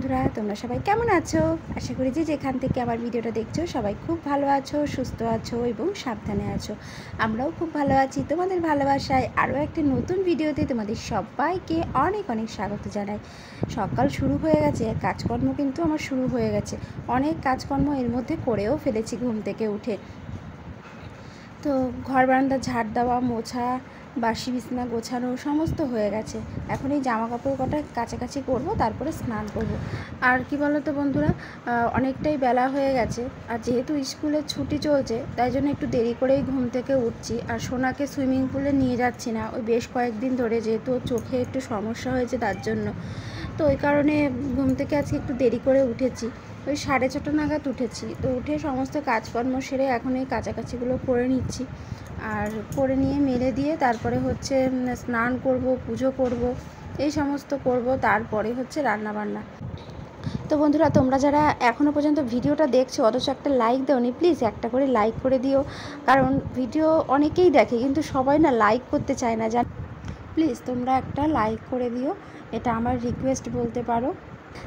বন্ধুরা তোমরা সবাই কেমন আছো আশা করি যে যেখান থেকে আমার ভিডিওটা দেখছো সবাই খুব ভালো আছো সুস্থ আছো এবং সাবধানে আছো আমরাও খুব ভালো আছি তোমাদের ভালোবাসায় আরও একটা নতুন ভিডিওতে তোমাদের সবাইকে অনেক অনেক স্বাগত জানাই সকাল শুরু হয়ে গেছে কাজকর্ম কিন্তু আমার শুরু হয়ে গেছে অনেক কাজকর্ম এর মধ্যে করেও ফেলেছি ঘুম থেকে উঠে তো ঘর বারান্দা ঝাড় দেওয়া মোছা বাসি বিছনা গোছানো সমস্ত হয়ে গেছে এখন এই জামা কাপড় কটা কাছাকাছি করব তারপরে স্নান করব। আর কি বলতো বন্ধুরা অনেকটাই বেলা হয়ে গেছে আর যেহেতু স্কুলের ছুটি চলছে তাই জন্য একটু দেরি করেই ঘুম থেকে উঠছি আর সোনাকে সুইমিং পুলে নিয়ে যাচ্ছি না ওই বেশ কয়েকদিন ধরে যেহেতু চোখে একটু সমস্যা হয়েছে তার জন্য তো ওই কারণে ঘুম থেকে আজকে একটু দেরি করে উঠেছি ওই সাড়ে ছটা নাগাদ উঠেছি তো উঠে সমস্ত কাজকর্ম সেরে এখন এই কাছাকাছিগুলো করে নিচ্ছি আর করে নিয়ে মেলে দিয়ে তারপরে হচ্ছে স্নান করব পুজো করব এই সমস্ত করব তারপরে হচ্ছে রান্না বান্না তো বন্ধুরা তোমরা যারা এখনও পর্যন্ত ভিডিওটা দেখছো অথচ একটা লাইক দাওনি প্লিজ একটা করে লাইক করে দিও কারণ ভিডিও অনেকেই দেখে কিন্তু সবাই না লাইক করতে চায় না জান প্লিজ তোমরা একটা লাইক করে দিও এটা আমার রিকোয়েস্ট বলতে পারো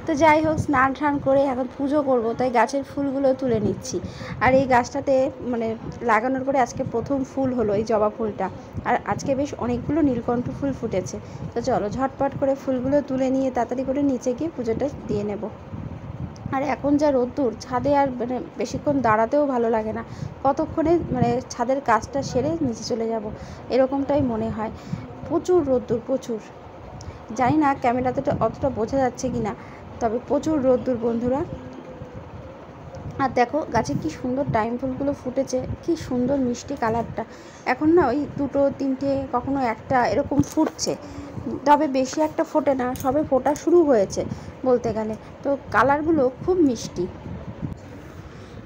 তো যাই হোক স্নান টান করে এখন পুজো করব তাই গাছের ফুলগুলো তুলে নিচ্ছি আর এই গাছটাতে মানে লাগানোর পরে আজকে প্রথম ফুল হলো এই জবা ফুলটা আর আজকে বেশ অনেকগুলো নীলকণ্ঠ ফুল ফুটেছে তো চলো ঝটপট করে ফুলগুলো তুলে নিয়ে তাড়াতাড়ি করে নিচে গিয়ে পুজোটা দিয়ে নেব আর এখন যা রোদ্দুর ছাদে আর মানে বেশিক্ষণ দাঁড়াতেও ভালো লাগে না কতক্ষণে মানে ছাদের কাজটা সেরে নিচে চলে যাব এরকমটাই মনে হয় প্রচুর রোদ্দুর প্রচুর জানি না ক্যামেরাতে অতটা বোঝা যাচ্ছে কি না তবে প্রচুর রোদ্দুর বন্ধুরা আর দেখো গাছে কি সুন্দর টাইম ফুলগুলো ফুটেছে কি সুন্দর মিষ্টি কালারটা এখন না ওই দুটো তিনটে কখনো একটা এরকম ফুটছে তবে বেশি একটা ফোটে না সবে ফোটা শুরু হয়েছে বলতে গেলে তো কালারগুলো খুব মিষ্টি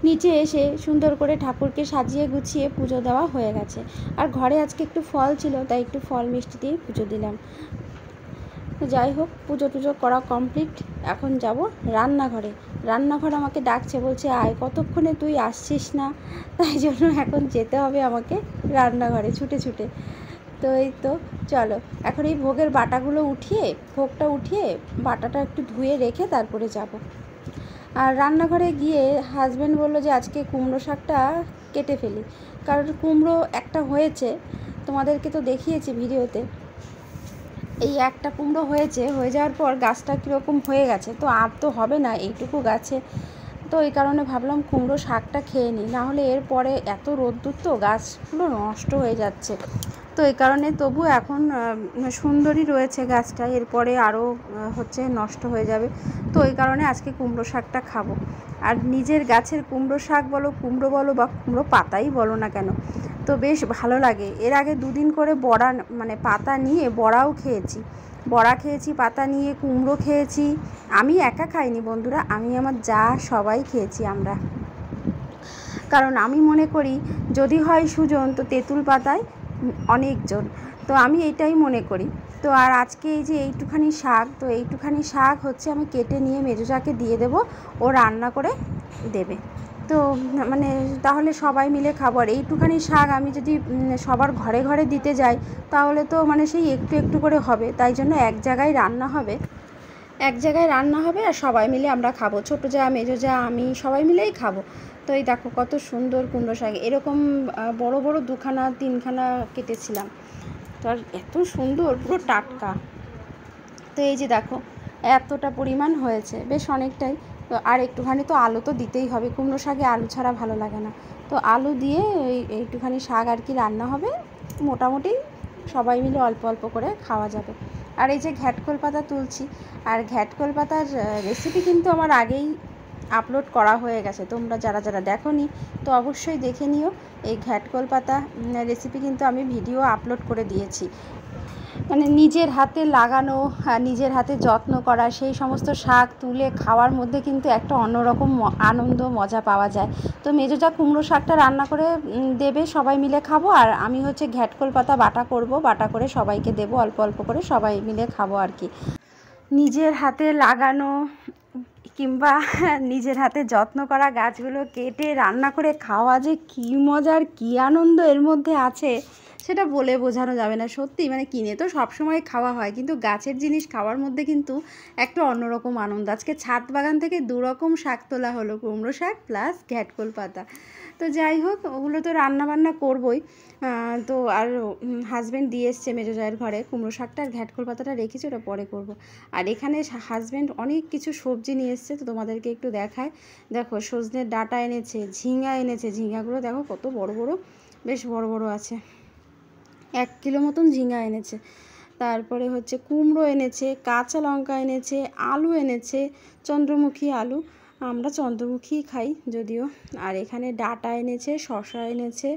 নিচে এসে সুন্দর করে ঠাকুরকে সাজিয়ে গুছিয়ে পুজো দেওয়া হয়ে গেছে আর ঘরে আজকে একটু ফল ছিল তাই একটু ফল মিষ্টি দিয়ে পুজো দিলাম যাই হোক পুজো টুজো করা কমপ্লিট এখন যাব রান্নাঘরে রান্নাঘর আমাকে ডাকছে বলছে আয় কতক্ষণে তুই আসছিস না তাই জন্য এখন যেতে হবে আমাকে রান্নাঘরে ছুটে ছুটে তো এই তো চলো এখন এই ভোগের বাটাগুলো উঠিয়ে ভোগটা উঠিয়ে বাটাটা একটু ধুয়ে রেখে তারপরে যাব আর রান্নাঘরে গিয়ে হাজব্যান্ড বললো যে আজকে কুমড়ো শাকটা কেটে ফেলি কারণ কুমড়ো একটা হয়েছে তোমাদেরকে তো দেখিয়েছি ভিডিওতে এই একটা কুমড়ো হয়েছে হয়ে যাওয়ার পর গাছটা কীরকম হয়ে গেছে তো আর তো হবে না এইটুকু গাছে তো এই কারণে ভাবলাম কুমড়ো শাকটা খেয়ে নিই নাহলে এরপরে এত রোদ্দুর তো গাছগুলো নষ্ট হয়ে যাচ্ছে তো এই কারণে তবু এখন সুন্দরই রয়েছে গাছটা এরপরে আরও হচ্ছে নষ্ট হয়ে যাবে তো এই কারণে আজকে কুমড়ো শাকটা খাবো আর নিজের গাছের কুমড়ো শাক বলো কুমড়ো বলো বা কুমড়ো পাতাই বলো না কেন তো বেশ ভালো লাগে এর আগে দুদিন করে বড়া মানে পাতা নিয়ে বড়াও খেয়েছি বড়া খেয়েছি পাতা নিয়ে কুমড়ো খেয়েছি আমি একা খাইনি বন্ধুরা আমি আমার যা সবাই খেয়েছি আমরা কারণ আমি মনে করি যদি হয় সুজন তো তেঁতুল পাতায় অনেকজন তো আমি এটাই মনে করি তো আর আজকে এই যে এইটুখানি শাক তো এইটুখানি শাক হচ্ছে আমি কেটে নিয়ে মেজোজাকে দিয়ে দেব ও রান্না করে দেবে তো মানে তাহলে সবাই মিলে খাবো আর এইটুখানি শাক আমি যদি সবার ঘরে ঘরে দিতে যাই তাহলে তো মানে সেই একটু একটু করে হবে তাই জন্য এক জায়গায় রান্না হবে এক জায়গায় রান্না হবে আর সবাই মিলে আমরা খাবো ছোটো যা মেজো যা আমি সবাই মিলেই খাবো তো এই দেখো কত সুন্দর কুমড়ো শাক এরকম বড় বড় দুখানা তিনখানা কেটেছিলাম তো আর এত সুন্দর পুরো টাটকা তো এই যে দেখো এতটা পরিমাণ হয়েছে বেশ অনেকটাই তো আর একটুখানি তো আলু তো দিতেই হবে কুমড়ো শাকে আলু ছাড়া ভালো লাগে না তো আলু দিয়ে ওই একটুখানি শাক আর কি রান্না হবে মোটামুটি সবাই মিলে অল্প অল্প করে খাওয়া যাবে আর এই যে ঘ্যাটকল পাতা তুলছি আর কল পাতার রেসিপি কিন্তু আমার আগেই আপলোড করা হয়ে গেছে তোমরা যারা যারা দেখো তো অবশ্যই দেখে নিও এই ঘ্যাটকল পাতা রেসিপি কিন্তু আমি ভিডিও আপলোড করে দিয়েছি মানে নিজের হাতে লাগানো নিজের হাতে যত্ন করা সেই সমস্ত শাক তুলে খাওয়ার মধ্যে কিন্তু একটা অন্যরকম আনন্দ মজা পাওয়া যায় তো মেজোজা কুমড়ো শাকটা রান্না করে দেবে সবাই মিলে খাবো আর আমি হচ্ছে ঘ্যাটকোল পাতা বাটা করব বাটা করে সবাইকে দেবো অল্প অল্প করে সবাই মিলে খাবো আর কি নিজের হাতে লাগানো কিংবা নিজের হাতে যত্ন করা গাছগুলো কেটে রান্না করে খাওয়া যে কী মজার কী আনন্দ এর মধ্যে আছে সেটা বলে বোঝানো যাবে না সত্যি মানে কিনে তো সবসময় খাওয়া হয় কিন্তু গাছের জিনিস খাওয়ার মধ্যে কিন্তু একটা অন্যরকম আনন্দ আজকে ছাদ বাগান থেকে দুরকম শাক তোলা হলো কুমড়ো শাক প্লাস ঘ্যাটকোল পাতা তো যাই হোক ওগুলো তো রান্নাবান্না করবই তো আর হাজব্যান্ড দিয়ে এসছে মেজো জয়ের ঘরে কুমড়ো শাকটা আর ঘ্যাটকোল পাতাটা রেখেছি ওটা পরে করব। আর এখানে হাজব্যান্ড অনেক কিছু সবজি নিয়ে এসছে তো তোমাদেরকে একটু দেখায় দেখো সজনের ডাটা এনেছে ঝিঙা এনেছে ঝিঙাগুলো দেখো কত বড় বড় বেশ বড় বড় আছে এক কিলো মতন ঝিঙা এনেছে তারপরে হচ্ছে কুমড়ো এনেছে কাঁচা লঙ্কা এনেছে আলু এনেছে চন্দ্রমুখী আলু আমরা চন্দ্রমুখী খাই যদিও আর এখানে ডাটা এনেছে শশা এনেছে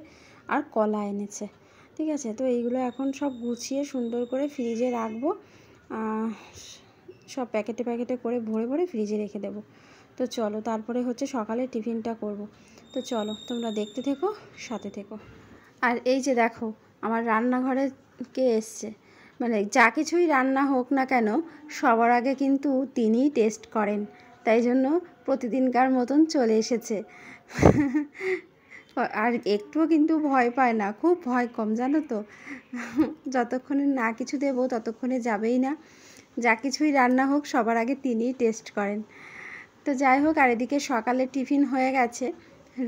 আর কলা এনেছে ঠিক আছে তো এইগুলো এখন সব গুছিয়ে সুন্দর করে ফ্রিজে রাখবো সব প্যাকেটে প্যাকেটে করে ভরে ভরে ফ্রিজে রেখে দেব তো চলো তারপরে হচ্ছে সকালে টিফিনটা করব তো চলো তোমরা দেখতে থেকো সাথে থেকো আর এই যে দেখো আমার রান্নাঘরে কে এসছে মানে যা কিছুই রান্না হোক না কেন সবার আগে কিন্তু তিনিই টেস্ট করেন তাই জন্য প্রতিদিনকার মতন চলে এসেছে আর একটুও কিন্তু ভয় পায় না খুব ভয় কম জানো তো যতক্ষণে না কিছু দেব ততক্ষণে যাবেই না যা কিছুই রান্না হোক সবার আগে তিনিই টেস্ট করেন তো যাই হোক আর এদিকে সকালে টিফিন হয়ে গেছে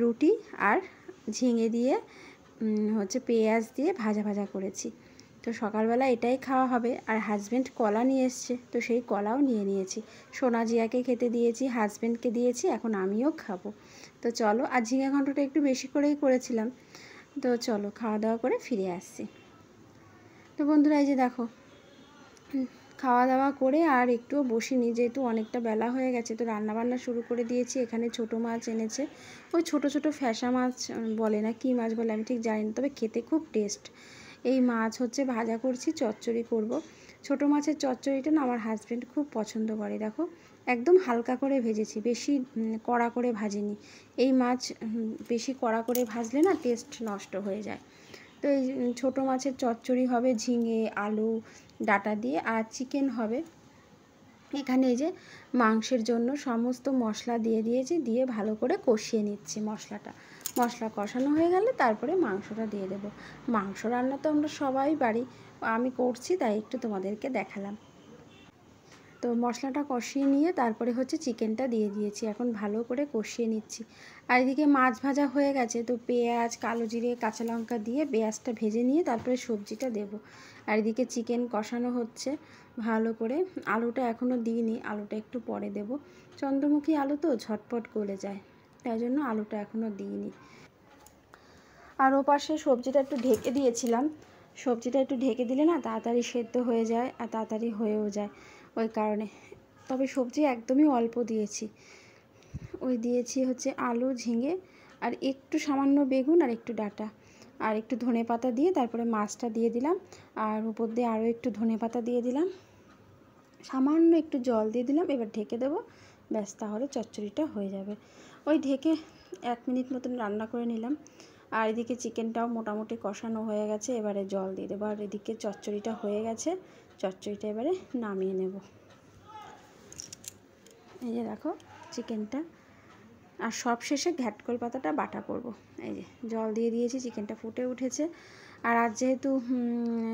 রুটি আর ঝিঙে দিয়ে হচ্ছে পেঁয়াজ দিয়ে ভাজা ভাজা করেছি তো সকালবেলা এটাই খাওয়া হবে আর হাজব্যান্ড কলা নিয়ে এসছে তো সেই কলাও নিয়ে নিয়েছি সোনা জিয়াকে খেতে দিয়েছি হাজব্যান্ডকে দিয়েছি এখন আমিও খাবো তো চলো আর ঝিঙে ঘন্টটা একটু বেশি করেই করেছিলাম তো চলো খাওয়া দাওয়া করে ফিরে আসছি তো বন্ধুরা এই যে দেখো খাওয়া দাওয়া করে আর একটুও বসিনি যেহেতু অনেকটা বেলা হয়ে গেছে তো রান্না বান্না শুরু করে দিয়েছি এখানে ছোট মাছ এনেছে ওই ছোট ছোট ফ্যাসা মাছ বলে না কি মাছ বলে আমি ঠিক জানি না তবে খেতে খুব টেস্ট এই মাছ হচ্ছে ভাজা করছি চচ্চড়ি করব। ছোট মাছের চচ্চড়িটা না আমার হাজব্যান্ড খুব পছন্দ করে দেখো একদম হালকা করে ভেজেছি বেশি কড়া করে ভাজিনি এই মাছ বেশি কড়া করে ভাজলে না টেস্ট নষ্ট হয়ে যায় তো এই ছোটো মাছের চচ্চড়ি হবে ঝিঙে আলু ডাটা দিয়ে আর চিকেন হবে এখানে এই যে মাংসের জন্য সমস্ত মশলা দিয়ে দিয়েছি দিয়ে ভালো করে কষিয়ে নিচ্ছি মশলাটা মশলা কষানো হয়ে গেলে তারপরে মাংসটা দিয়ে দেব মাংস রান্না তো আমরা সবাই বাড়ি আমি করছি তাই একটু তোমাদেরকে দেখালাম তো মশলাটা কষিয়ে নিয়ে তারপরে হচ্ছে চিকেনটা দিয়ে দিয়েছি এখন ভালো করে কষিয়ে নিচ্ছি আর এদিকে মাছ ভাজা হয়ে গেছে তো পেঁয়াজ কালো জিরে কাঁচা লঙ্কা দিয়ে পেঁয়াজটা ভেজে নিয়ে তারপরে সবজিটা দেব আর এদিকে চিকেন কষানো হচ্ছে ভালো করে আলুটা এখনও দিইনি আলুটা একটু পরে দেব চন্দ্রমুখী আলু তো ঝটপট গলে যায় তাই জন্য আলুটা এখনও দিইনি আর ও পাশে সবজিটা একটু ঢেকে দিয়েছিলাম সবজিটা একটু ঢেকে দিলে না তাড়াতাড়ি সেদ্ধ হয়ে যায় আর তাড়াতাড়ি হয়েও যায় ওই কারণে তবে সবজি একদমই অল্প দিয়েছি ওই দিয়েছি হচ্ছে আলু ঝিঙে আর একটু সামান্য বেগুন আর একটু ডাটা আর একটু ধনে পাতা দিয়ে তারপরে মাছটা দিয়ে দিলাম আর উপর দিয়ে আরও একটু ধনে পাতা দিয়ে দিলাম সামান্য একটু জল দিয়ে দিলাম এবার ঢেকে দেবো ব্যাস তাহলে চচ্চড়িটা হয়ে যাবে ওই ঢেকে এক মিনিট মতন রান্না করে নিলাম আর এদিকে চিকেনটাও মোটামুটি কষানো হয়ে গেছে এবারে জল দিয়ে দেবো আর এদিকে চচ্চড়িটা হয়ে গেছে চচ্চড়িটা এবারে নামিয়ে নেব এই যে দেখো চিকেনটা আর সব শেষে ঘ্যাটকল পাতাটা বাটা করব এই যে জল দিয়ে দিয়েছি চিকেনটা ফুটে উঠেছে আর আজ যেহেতু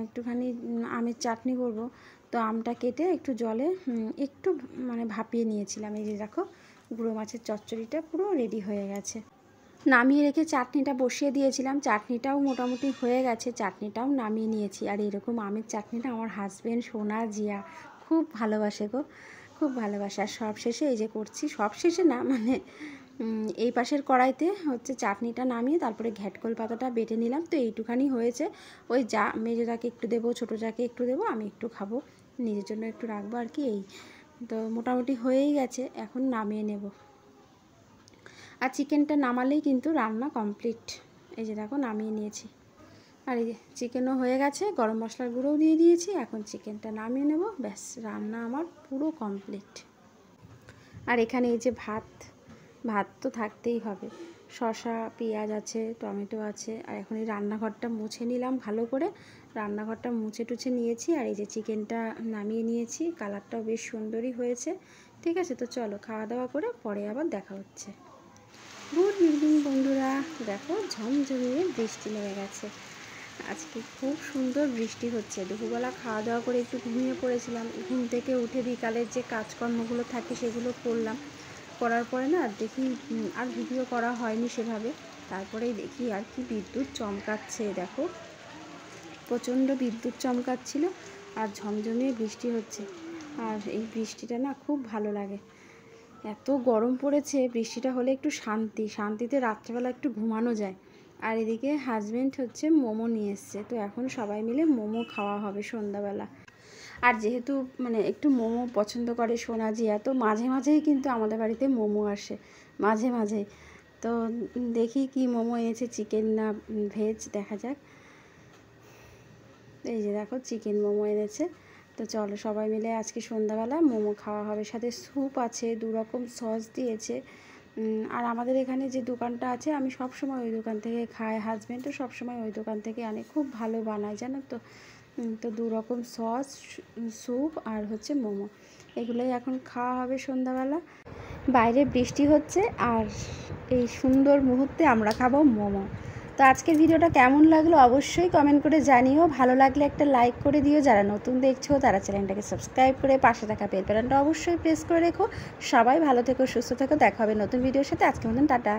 একটুখানি আমের চাটনি করব তো আমটা কেটে একটু জলে একটু মানে ভাপিয়ে নিয়েছিলাম এই যে দেখো গুঁড়ো মাছের চচ্চড়িটা পুরো রেডি হয়ে গেছে নামিয়ে রেখে চাটনিটা বসিয়ে দিয়েছিলাম চাটনিটাও মোটামুটি হয়ে গেছে চাটনিটাও নামিয়ে নিয়েছি আর এরকম আমের চাটনিটা আমার হাজব্যান্ড সোনা জিয়া খুব ভালোবাসে গো খুব ভালোবাসে আর সবশেষে এই যে করছি সবশেষে না মানে এই পাশের কড়াইতে হচ্ছে চাটনিটা নামিয়ে তারপরে ঘ্যাটকল পাতাটা বেটে নিলাম তো এইটুখানি হয়েছে ওই যা মেজোটাকে একটু দেবো ছোটো যাকে একটু দেবো আমি একটু খাবো নিজের জন্য একটু রাখবো আর কি এই তো মোটামুটি হয়েই গেছে এখন নামিয়ে নেব আর চিকেনটা নামালেই কিন্তু রান্না কমপ্লিট এই যে দেখো নামিয়ে নিয়েছি আর এই চিকেনও হয়ে গেছে গরম মশলার গুঁড়োও দিয়ে দিয়েছি এখন চিকেনটা নামিয়ে নেব ব্যাস রান্না আমার পুরো কমপ্লিট আর এখানে এই যে ভাত ভাত তো থাকতেই হবে শশা পেঁয়াজ আছে টমেটো আছে আর এখন এই রান্নাঘরটা মুছে নিলাম ভালো করে রান্নাঘরটা মুছে টুছে নিয়েছি আর এই যে চিকেনটা নামিয়ে নিয়েছি কালারটাও বেশ সুন্দরই হয়েছে ঠিক আছে তো চলো খাওয়া দাওয়া করে পরে আবার দেখা হচ্ছে গুড ইভিনিং বন্ধুরা দেখো ঝমঝমিয়ে বৃষ্টি লেগে গেছে আজকে খুব সুন্দর বৃষ্টি হচ্ছে দুপুরবেলা খাওয়া দাওয়া করে একটু ঘুমিয়ে পড়েছিলাম ঘুম থেকে উঠে বিকালের যে কাজকর্মগুলো থাকে সেগুলো করলাম করার পরে না দেখি আর ভিডিও করা হয়নি সেভাবে তারপরেই দেখি আর কি বিদ্যুৎ চমকাচ্ছে দেখো প্রচণ্ড বিদ্যুৎ চমকাচ্ছিল আর ঝমঝমিয়ে বৃষ্টি হচ্ছে আর এই বৃষ্টিটা না খুব ভালো লাগে এত গরম পড়েছে বৃষ্টিটা হলে একটু শান্তি শান্তিতে রাত্রেবেলা একটু ঘুমানো যায় আর এদিকে হাজব্যান্ড হচ্ছে মোমো নিয়ে এসছে তো এখন সবাই মিলে মোমো খাওয়া হবে সন্ধ্যাবেলা আর যেহেতু মানে একটু মোমো পছন্দ করে সোনা জিয়া তো মাঝে মাঝেই কিন্তু আমাদের বাড়িতে মোমো আসে মাঝে মাঝেই তো দেখি কি মোমো এনেছে চিকেন না ভেজ দেখা যাক এই যে দেখো চিকেন মোমো এনেছে তো চলো সবাই মিলে আজকে সন্ধ্যাবেলা মোমো খাওয়া হবে সাথে স্যুপ আছে দু রকম সস দিয়েছে আর আমাদের এখানে যে দোকানটা আছে আমি সব সময় ওই দোকান থেকে খাই হাজব্যান্ডও সবসময় ওই দোকান থেকে আনে খুব ভালো বানায় জানো তো তো দু রকম সস স্যুপ আর হচ্ছে মোমো এগুলোই এখন খাওয়া হবে সন্ধ্যাবেলা বাইরে বৃষ্টি হচ্ছে আর এই সুন্দর মুহূর্তে আমরা খাবো মোমো তো আজকের ভিডিওটা কেমন লাগলো অবশ্যই কমেন্ট করে জানিও ভালো লাগলে একটা লাইক করে দিও যারা নতুন দেখছো তারা চ্যানেলটাকে সাবস্ক্রাইব করে পাশে থাকা বেল বাটনটা অবশ্যই প্রেস করে রেখো সবাই ভালো থেকো সুস্থ থেকো দেখা হবে নতুন ভিডিওর সাথে আজকের মতন টাটা